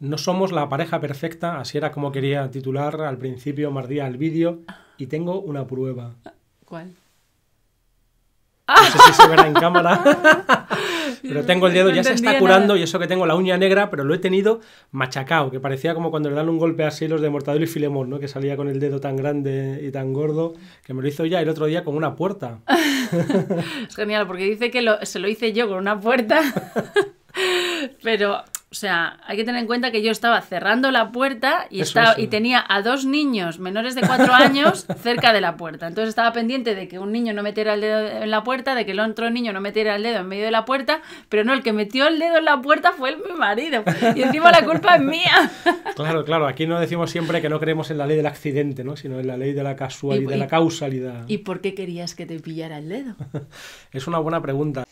No somos la pareja perfecta, así era como quería titular al principio Mardía el vídeo, y tengo una prueba. ¿Cuál? No sé si se verá en cámara. pero tengo el dedo, ya se está curando, y eso que tengo la uña negra, pero lo he tenido machacado, que parecía como cuando le dan un golpe así los de Mortadelo y Filemón, ¿no? Que salía con el dedo tan grande y tan gordo, que me lo hizo ya el otro día con una puerta. es genial, porque dice que se lo hice yo con una puerta. pero o sea, hay que tener en cuenta que yo estaba cerrando la puerta y, estaba, y tenía a dos niños menores de cuatro años cerca de la puerta. Entonces estaba pendiente de que un niño no metiera el dedo en la puerta, de que el otro niño no metiera el dedo en medio de la puerta, pero no, el que metió el dedo en la puerta fue mi marido. Y encima la culpa es mía. Claro, claro, aquí no decimos siempre que no creemos en la ley del accidente, ¿no? sino en la ley de la casualidad, de la causalidad. ¿Y por qué querías que te pillara el dedo? es una buena pregunta.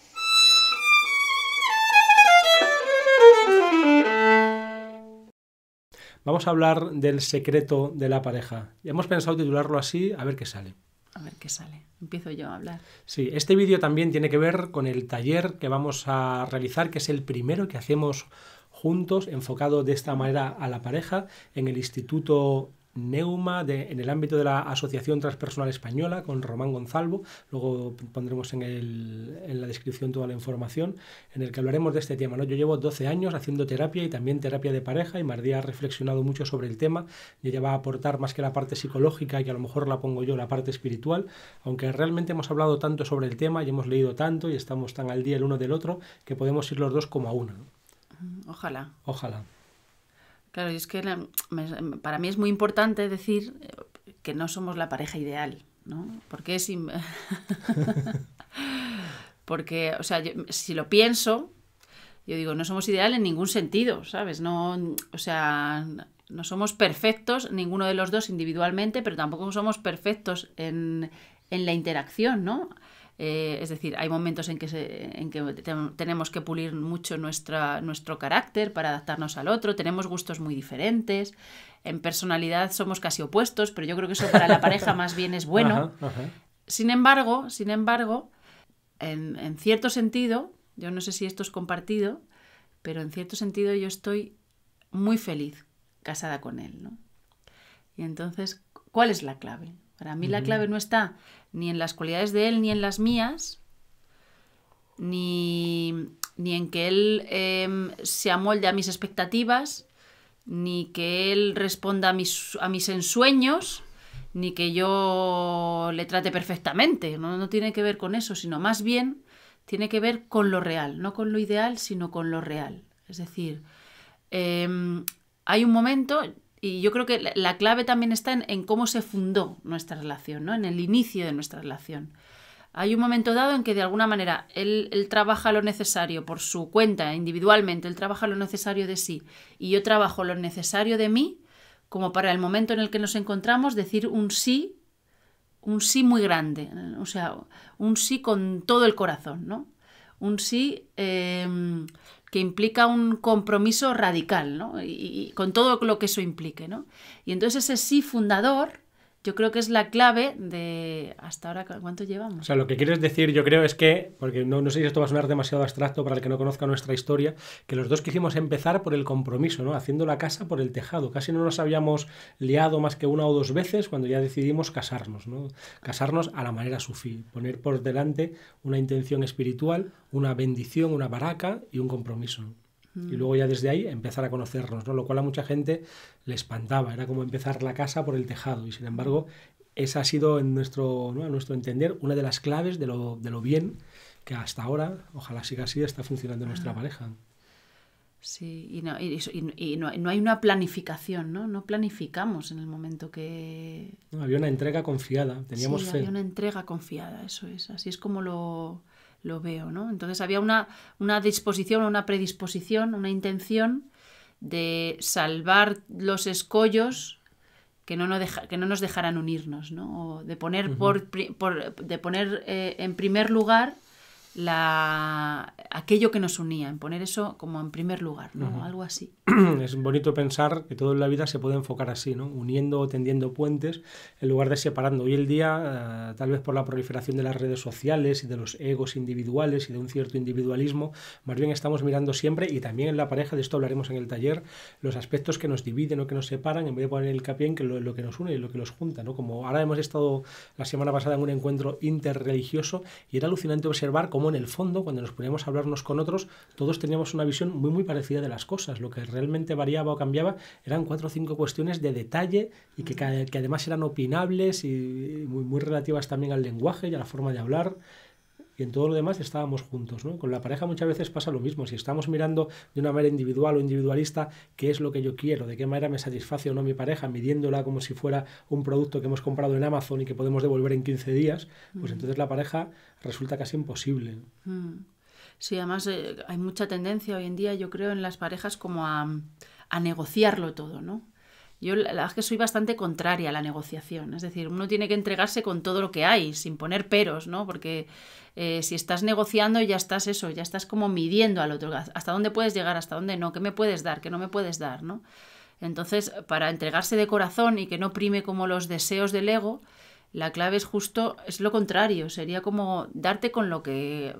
Vamos a hablar del secreto de la pareja. hemos pensado titularlo así, a ver qué sale. A ver qué sale. Empiezo yo a hablar. Sí, este vídeo también tiene que ver con el taller que vamos a realizar, que es el primero que hacemos juntos, enfocado de esta manera a la pareja, en el Instituto Neuma en el ámbito de la Asociación Transpersonal Española con Román Gonzalvo. Luego pondremos en, la descripción toda la información en el que hablaremos de este tema. ¿no? Yo llevo 12 años haciendo terapia y también terapia de pareja y Mardía ha reflexionado mucho sobre el tema y ella va a aportar más que la parte psicológica que a lo mejor la pongo yo, la parte espiritual, aunque realmente hemos hablado tanto sobre el tema y hemos leído tanto y estamos tan al día el uno del otro que podemos ir los dos como a uno. Ojalá. Ojalá. Claro, y es que para mí es muy importante decir eh, que no somos la pareja ideal, ¿no? Porque Porque, o sea, si lo pienso, yo digo, no somos ideal en ningún sentido, ¿sabes? No, o sea, no somos perfectos, ninguno de los dos individualmente, pero tampoco somos perfectos en, en la interacción, ¿no? Eh, es decir, hay momentos en que, en que tenemos que pulir mucho nuestro carácter para adaptarnos al otro, tenemos gustos muy diferentes, en personalidad somos casi opuestos, pero yo creo que eso para la pareja más bien es bueno. Sin embargo, sin embargo, en, cierto sentido, yo no sé si esto es compartido, pero en cierto sentido yo estoy muy feliz casada con él, Y entonces, ¿cuál es la clave? Para mí la clave no está ni en las cualidades de él ni en las mías, ni, en que él em, se amolde a mis expectativas, ni que él responda a mis, a mis ensueños, ni que yo le trate perfectamente. No, tiene que ver con eso, sino más bien tiene que ver con lo real, no con lo ideal, sino con lo real. Es decir, em, hay un momento, y yo creo que la, clave también está en, cómo se fundó nuestra relación, ¿no? en el inicio de nuestra relación. Hay un momento dado en que de alguna manera él, trabaja lo necesario por su cuenta, individualmente, él trabaja lo necesario de sí y yo trabajo lo necesario de mí como para el momento en el que nos encontramos decir un sí, un sí muy grande, o sea, un sí con todo el corazón, ¿no? Un sí... Eh, que implica un compromiso radical, ¿no? Y, con todo lo que eso implique, ¿no? Y entonces ese sí fundador yo creo que es la clave de hasta ahora cuánto llevamos. O sea, lo que quieres decir yo creo es que, porque no, no sé si esto va a sonar demasiado abstracto para el que no conozca nuestra historia, que los dos quisimos empezar por el compromiso, ¿no? Haciendo la casa por el tejado. Casi no nos habíamos liado más que una o dos veces cuando ya decidimos casarnos, ¿no? Casarnos a la manera sufí, poner por delante una intención espiritual, una bendición, una baraca y un compromiso y mm. luego ya desde ahí empezar a conocernos, ¿no? Lo cual a mucha gente le espantaba, era como empezar la casa por el tejado y sin embargo esa ha sido en nuestro, a nuestro entender una de las claves de lo, de lo bien que hasta ahora, ojalá siga así, está funcionando nuestra pareja. Sí, y, no, y, no, hay una planificación, ¿no? No planificamos en el momento que... No, había una entrega confiada, teníamos sí, fe. Había una entrega confiada, eso es. Así es como lo, lo veo, ¿no? Entonces había una, una disposición, una predisposición, una intención de salvar los escollos que no, nos, que no nos dejaran unirnos, ¿no? de poner, por, de poner eh, en primer lugar la, aquello que nos unía, en poner eso como en primer lugar, ¿no? Algo así. es bonito pensar que todo en la vida se puede enfocar así, ¿no? uniendo o tendiendo puentes en lugar de separando. Hoy el día, eh, tal vez por la proliferación de las redes sociales y de los egos individuales y de un cierto individualismo, más bien estamos mirando siempre, y también en la pareja, de esto hablaremos en el taller, los aspectos que nos dividen o que nos separan, en vez de poner el capié en que lo, que nos une y lo que nos junta. ¿no? Como ahora hemos estado la semana pasada en un encuentro interreligioso y era alucinante observar cómo en el fondo, cuando nos poníamos a hablarnos con otros, todos teníamos una visión muy, muy parecida de las cosas, lo que realmente variaba o cambiaba eran cuatro o cinco cuestiones de detalle y que, que además eran opinables y muy, relativas también al lenguaje y a la forma de hablar y en todo lo demás estábamos juntos. Con la pareja muchas veces pasa lo mismo. Si estamos mirando de una manera individual o individualista qué es lo que yo quiero, de qué manera me satisface o no mi pareja, midiéndola como si fuera un producto que hemos comprado en Amazon y que podemos devolver en 15 días, pues entonces la pareja resulta casi imposible. Mm. Sí, además eh, hay mucha tendencia hoy en día, yo creo, en las parejas como a, a negociarlo todo, ¿no? Yo la verdad es que soy bastante contraria a la negociación, es decir, uno tiene que entregarse con todo lo que hay, sin poner peros, ¿no? Porque eh, si estás negociando ya estás eso, ya estás como midiendo al otro, hasta dónde puedes llegar, hasta dónde no, qué me puedes dar, qué no me puedes dar, ¿no? Entonces, para entregarse de corazón y que no prime como los deseos del ego, la clave es justo, es lo contrario, sería como darte con lo que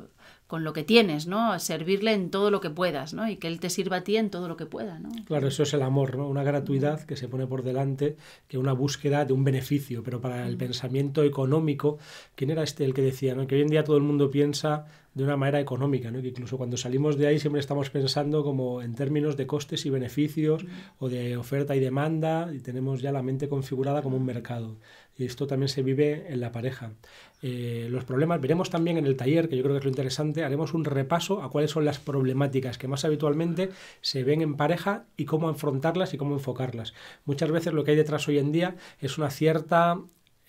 con lo que tienes, ¿no? Servirle en todo lo que puedas, ¿no? Y que él te sirva a ti en todo lo que pueda, ¿no? Claro, eso es el amor, ¿no? Una gratuidad que se pone por delante, que una búsqueda de un beneficio, pero para el mm. pensamiento económico, ¿quién era este el que decía, ¿no? Que hoy en día todo el mundo piensa de una manera económica, ¿no? que incluso cuando salimos de ahí siempre estamos pensando como en términos de costes y beneficios mm. o de oferta y demanda y tenemos ya la mente configurada como un mercado y esto también se vive en la pareja. Eh, los problemas, veremos también en el taller, que yo creo que es lo interesante, haremos un repaso a cuáles son las problemáticas que más habitualmente se ven en pareja y cómo afrontarlas y cómo enfocarlas. Muchas veces lo que hay detrás hoy en día es una cierta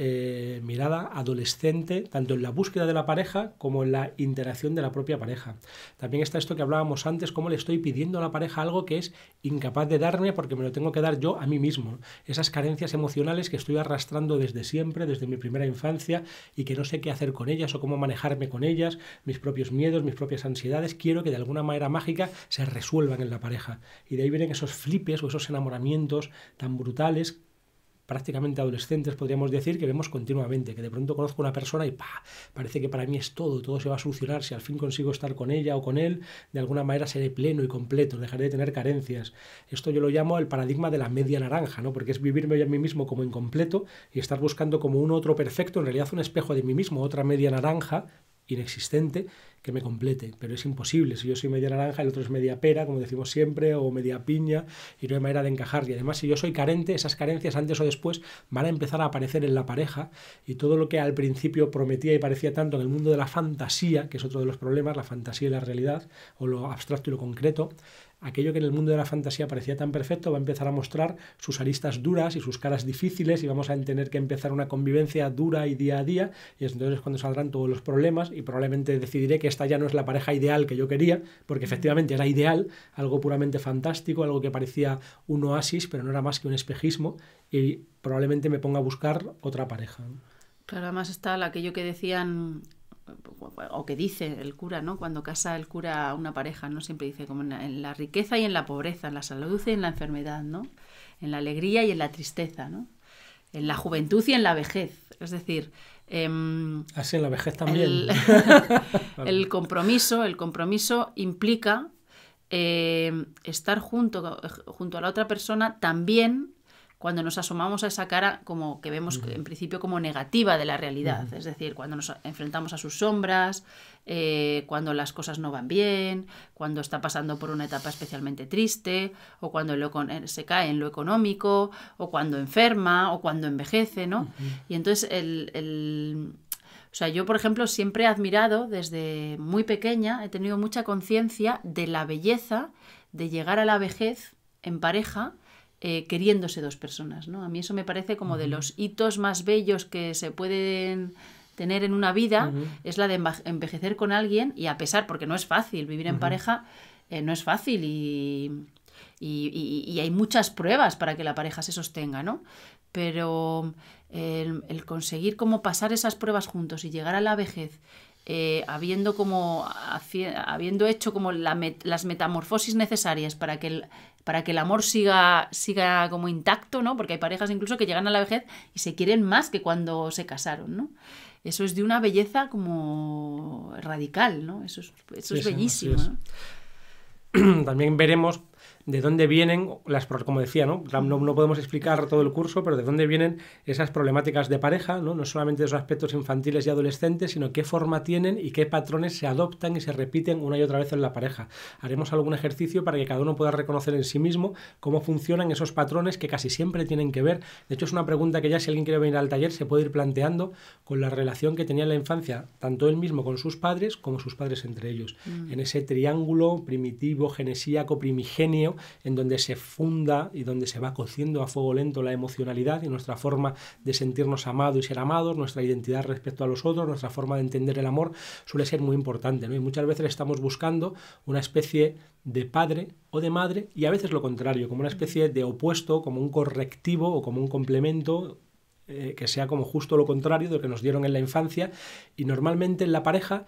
eh, mirada adolescente, tanto en la búsqueda de la pareja como en la interacción de la propia pareja. También está esto que hablábamos antes, cómo le estoy pidiendo a la pareja algo que es incapaz de darme porque me lo tengo que dar yo a mí mismo. Esas carencias emocionales que estoy arrastrando desde siempre, desde mi primera infancia, y que no sé qué hacer con ellas o cómo manejarme con ellas, mis propios miedos, mis propias ansiedades, quiero que de alguna manera mágica se resuelvan en la pareja. Y de ahí vienen esos flipes o esos enamoramientos tan brutales prácticamente adolescentes, podríamos decir, que vemos continuamente, que de pronto conozco una persona y ¡pah! parece que para mí es todo, todo se va a solucionar, si al fin consigo estar con ella o con él, de alguna manera seré pleno y completo, dejaré de tener carencias. Esto yo lo llamo el paradigma de la media naranja, ¿no? porque es vivirme yo a mí mismo como incompleto y estar buscando como un otro perfecto, en realidad un espejo de mí mismo, otra media naranja, inexistente que me complete, pero es imposible. Si yo soy media naranja, el otro es media pera, como decimos siempre, o media piña, y no hay manera de encajar. Y además, si yo soy carente, esas carencias antes o después van a empezar a aparecer en la pareja, y todo lo que al principio prometía y parecía tanto en el mundo de la fantasía, que es otro de los problemas, la fantasía y la realidad, o lo abstracto y lo concreto, aquello que en el mundo de la fantasía parecía tan perfecto va a empezar a mostrar sus aristas duras y sus caras difíciles y vamos a tener que empezar una convivencia dura y día a día y entonces cuando saldrán todos los problemas y probablemente decidiré que esta ya no es la pareja ideal que yo quería, porque efectivamente era ideal, algo puramente fantástico, algo que parecía un oasis, pero no era más que un espejismo y probablemente me ponga a buscar otra pareja. Claro, además está aquello que decían o que dice el cura, ¿no? Cuando casa el cura a una pareja, ¿no? Siempre dice como en la, riqueza y en la pobreza, en la salud y en la enfermedad, ¿no? En la alegría y en la tristeza, ¿no? En la juventud y en la vejez. Es decir, em, así en la vejez también. El, compromiso, el compromiso implica eh, estar junto, junto a la otra persona también cuando nos asomamos a esa cara como que vemos en principio como negativa de la realidad, es decir, cuando nos enfrentamos a sus sombras, eh, cuando las cosas no van bien, cuando está pasando por una etapa especialmente triste, o cuando lo eh, se cae en lo económico, o cuando enferma, o cuando envejece, ¿no? Y entonces el, el o sea, yo, por ejemplo, siempre he admirado desde muy pequeña, he tenido mucha conciencia de la belleza de llegar a la vejez en pareja eh, queriéndose dos personas. ¿no? A mí eso me parece como de los hitos más bellos que se pueden tener en una vida, es la de envejecer con alguien y a pesar, porque no es fácil vivir en pareja, eh, no es fácil y, hay muchas pruebas para que la pareja se sostenga, ¿no? Pero el, el conseguir cómo pasar esas pruebas juntos y llegar a la vejez eh, habiendo, como, habiendo hecho como las metamorfosis necesarias para que el, para que el amor siga, siga como intacto, ¿no? Porque hay parejas incluso que llegan a la vejez y se quieren más que cuando se casaron, ¿no? Eso es de una belleza como radical, ¿no? Eso es, eso bellísimo. También veremos de dónde vienen, las, como decía, ¿no? ¿no? podemos explicar todo el curso, pero de dónde vienen esas problemáticas de pareja, ¿no? solamente esos aspectos infantiles y adolescentes, sino qué forma tienen y qué patrones se adoptan y se repiten una y otra vez en la pareja. Haremos algún ejercicio para que cada uno pueda reconocer en sí mismo cómo funcionan esos patrones que casi siempre tienen que ver. De hecho, es una pregunta que ya si alguien quiere venir al taller se puede ir planteando con la relación que tenía en la infancia, tanto él mismo con sus padres como sus padres entre ellos, mm. en ese triángulo primitivo, genesíaco, primigenio en donde se funda y donde se va cociendo a fuego lento la emocionalidad y nuestra forma de sentirnos amados y ser amados, nuestra identidad respecto a los otros, nuestra forma de entender el amor suele ser muy importante. muchas veces estamos buscando una especie de padre o de madre y a veces lo contrario, como una especie de opuesto, como un correctivo o como un complemento eh, que sea como justo lo contrario de lo que nos dieron en la infancia y normalmente en la pareja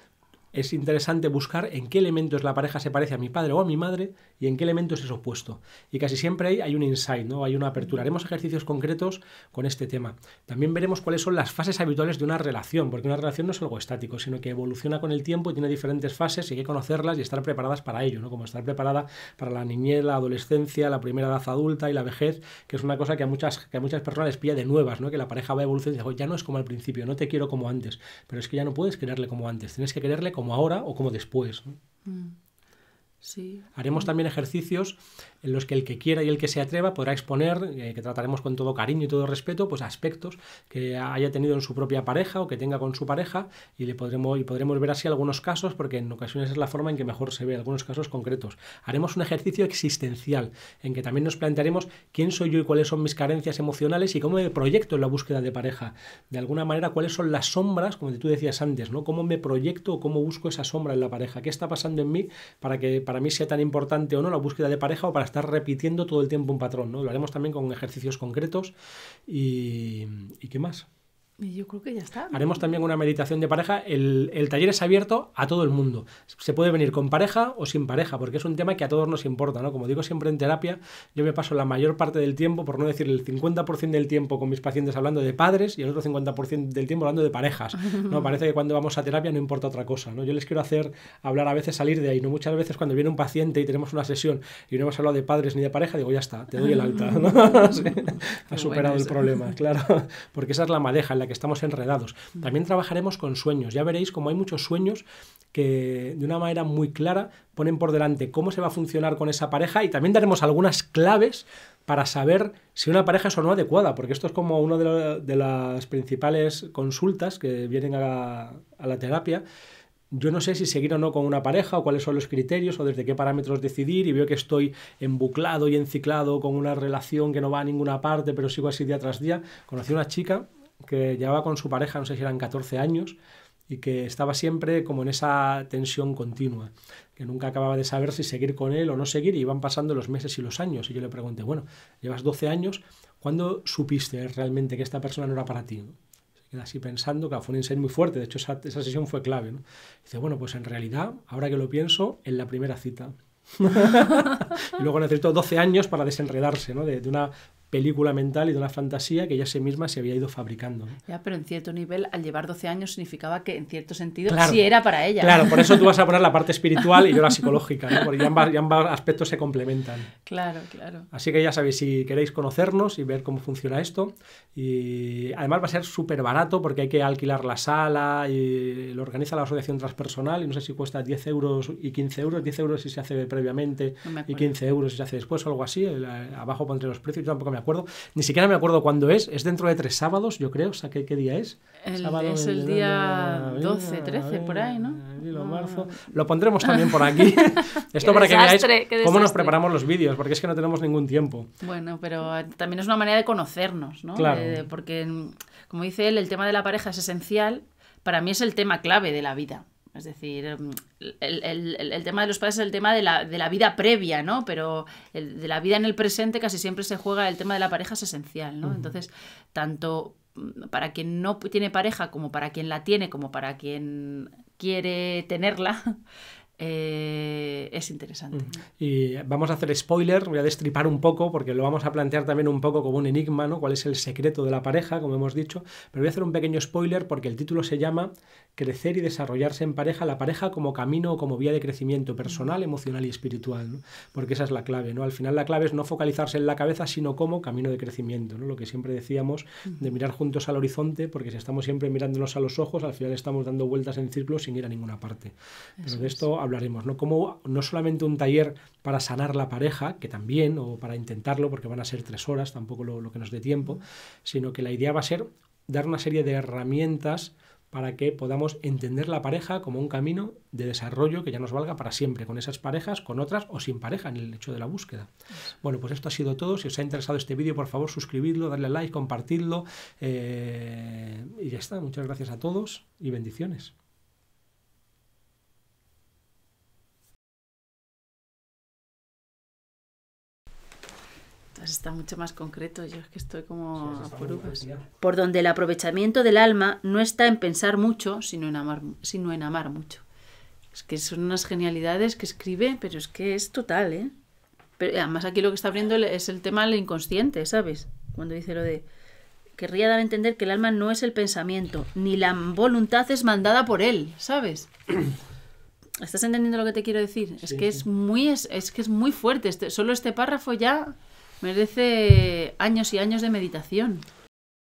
es interesante buscar en qué elementos la pareja se parece a mi padre o a mi madre y en qué elementos es opuesto. Y casi siempre hay, un insight, ¿no? Hay una apertura. Haremos ejercicios concretos con este tema. También veremos cuáles son las fases habituales de una relación, porque una relación no es algo estático, sino que evoluciona con el tiempo y tiene diferentes fases y hay que conocerlas y estar preparadas para ello, ¿no? Como estar preparada para la niñez, la adolescencia, la primera edad adulta y la vejez, que es una cosa que a muchas, que muchas personas les pilla de nuevas, ¿no? Que la pareja va evolucionando y dice, ya no es como al principio, no te quiero como antes, pero es que ya no puedes quererle como antes, tienes que quererle como como ahora o como después. Mm. Haremos mm. también ejercicios en los que el que quiera y el que se atreva podrá exponer, eh, que trataremos con todo cariño y todo respeto, pues aspectos que haya tenido en su propia pareja o que tenga con su pareja y le podremos y podremos ver así algunos casos porque en ocasiones es la forma en que mejor se ve algunos casos concretos. Haremos un ejercicio existencial en que también nos plantearemos quién soy yo y cuáles son mis carencias emocionales y cómo me proyecto en la búsqueda de pareja. De alguna manera cuáles son las sombras, como tú decías antes, ¿no? Cómo me proyecto o cómo busco esa sombra en la pareja, qué está pasando en mí para que para mí sea tan importante o no la búsqueda de pareja o para estar repitiendo todo el tiempo un patrón. ¿no? Lo haremos también con ejercicios concretos y, y qué más. Yo creo que ya está. Haremos también una meditación de pareja. El, taller es abierto a todo el mundo. Se puede venir con pareja o sin pareja, porque es un tema que a todos nos importa, ¿no? Como digo siempre en terapia, yo me paso la mayor parte del tiempo, por no decir el 50% del tiempo con mis pacientes hablando de padres y el otro 50% del tiempo hablando de parejas, ¿no? Parece que cuando vamos a terapia no importa otra cosa, ¿no? Yo les quiero hacer hablar a veces salir de ahí, ¿no? Muchas veces cuando viene un paciente y tenemos una sesión y no hemos hablado de padres ni de pareja, digo, ya está, te doy el alta, Ha superado el problema, claro, porque esa es la madeja, que estamos enredados. También trabajaremos con sueños. Ya veréis como hay muchos sueños que de una manera muy clara ponen por delante cómo se va a funcionar con esa pareja y también daremos algunas claves para saber si una pareja es o no adecuada, porque esto es como una de, las principales consultas que vienen a la, a la terapia yo no sé si seguir o no con una pareja o cuáles son los criterios o desde qué parámetros decidir y veo que estoy embuclado y enciclado con una relación que no va a ninguna parte pero sigo así día tras día. Conocí a una chica que llevaba con su pareja, no sé si eran 14 años, y que estaba siempre como en esa tensión continua, que nunca acababa de saber si seguir con él o no seguir, y iban pasando los meses y los años. Y yo le pregunté, bueno, llevas 12 años, ¿cuándo supiste realmente que esta persona no era para ti? Se queda así pensando, que fue un insight muy fuerte, de hecho esa, sesión fue clave. Dice, bueno, pues en realidad, ahora que lo pienso, en la primera cita. y luego necesito 12 años para desenredarse ¿no? de, una película mental y de una fantasía que ella sí misma se había ido fabricando. Ya, pero en cierto nivel, al llevar 12 años significaba que en cierto sentido sí era para ella. Claro, por eso tú vas a poner la parte espiritual y yo la psicológica, ¿no? porque ya ambos aspectos se complementan. Claro, claro. Así que ya sabéis, si queréis conocernos y ver cómo funciona esto, y además va a ser súper barato porque hay que alquilar la sala y lo organiza la asociación transpersonal y no sé si cuesta 10 euros y 15 euros, 10 euros si se hace previamente y 15 euros si se hace después o algo así, eh, abajo pondré los precios, yo tampoco me ni siquiera me acuerdo cuándo es, es dentro de tres sábados, yo creo, o sea, ¿qué, día es? es el, día 12, 13, por ahí, ¿no? Lo, pondremos también por aquí. Esto para que veáis cómo nos preparamos los vídeos, porque es que no tenemos ningún tiempo. Bueno, pero eh, también es una manera de conocernos, ¿no? Eh, porque, mm, como dice él, el tema de la pareja es esencial. Para mí es el tema clave de la vida. Es decir, em, el, tema de los padres es el tema de la, de la vida previa, ¿no? Pero el, de la vida en el presente casi siempre se juega el tema de la pareja es esencial, ¿no? Entonces, tanto mm, para quien no tiene pareja como para quien la tiene, como para quien quiere tenerla, eh, es interesante. Y vamos a hacer spoiler, voy a destripar un poco, porque lo vamos a plantear también un poco como un enigma, ¿no? ¿Cuál es el secreto de la pareja, como hemos dicho? Pero voy a hacer un pequeño spoiler porque el título se llama Crecer y desarrollarse en pareja, la pareja como camino o como vía de crecimiento personal, emocional y espiritual, Porque esa es la clave, ¿no? Al final la clave es no focalizarse en la cabeza, sino como camino de crecimiento, ¿no? Lo que siempre decíamos de mirar juntos al horizonte, porque si estamos siempre mirándonos a los ojos, al final estamos dando vueltas en círculo sin ir a ninguna parte. Pero esto hablaremos, ¿no? Como no solamente un taller para sanar la pareja, que también, o para intentarlo, porque van a ser tres horas, tampoco lo, que nos dé tiempo, sino que la idea va a ser dar una serie de herramientas para que podamos entender la pareja como un camino de desarrollo que ya nos valga para siempre, con esas parejas, con otras o sin pareja en el hecho de la búsqueda. Bueno, pues esto ha sido todo. Si os ha interesado este vídeo, por favor, suscribirlo, darle like, compartirlo. Eh, y ya está. Muchas gracias a todos y bendiciones. está mucho más concreto. Yo es que estoy como por donde el aprovechamiento del alma no está en pensar mucho, sino en amar, sino en amar mucho. Es que son unas genialidades que escribe, pero es que es total, ¿eh? Pero además aquí lo que está abriendo es el tema del inconsciente, ¿sabes? Cuando dice lo de querría dar a entender que el alma no es el pensamiento, ni la voluntad es mandada por él, ¿sabes? ¿Estás entendiendo lo que te quiero decir? es que es muy es, es, que es muy fuerte, este, solo este párrafo ya Merece años y años de meditación.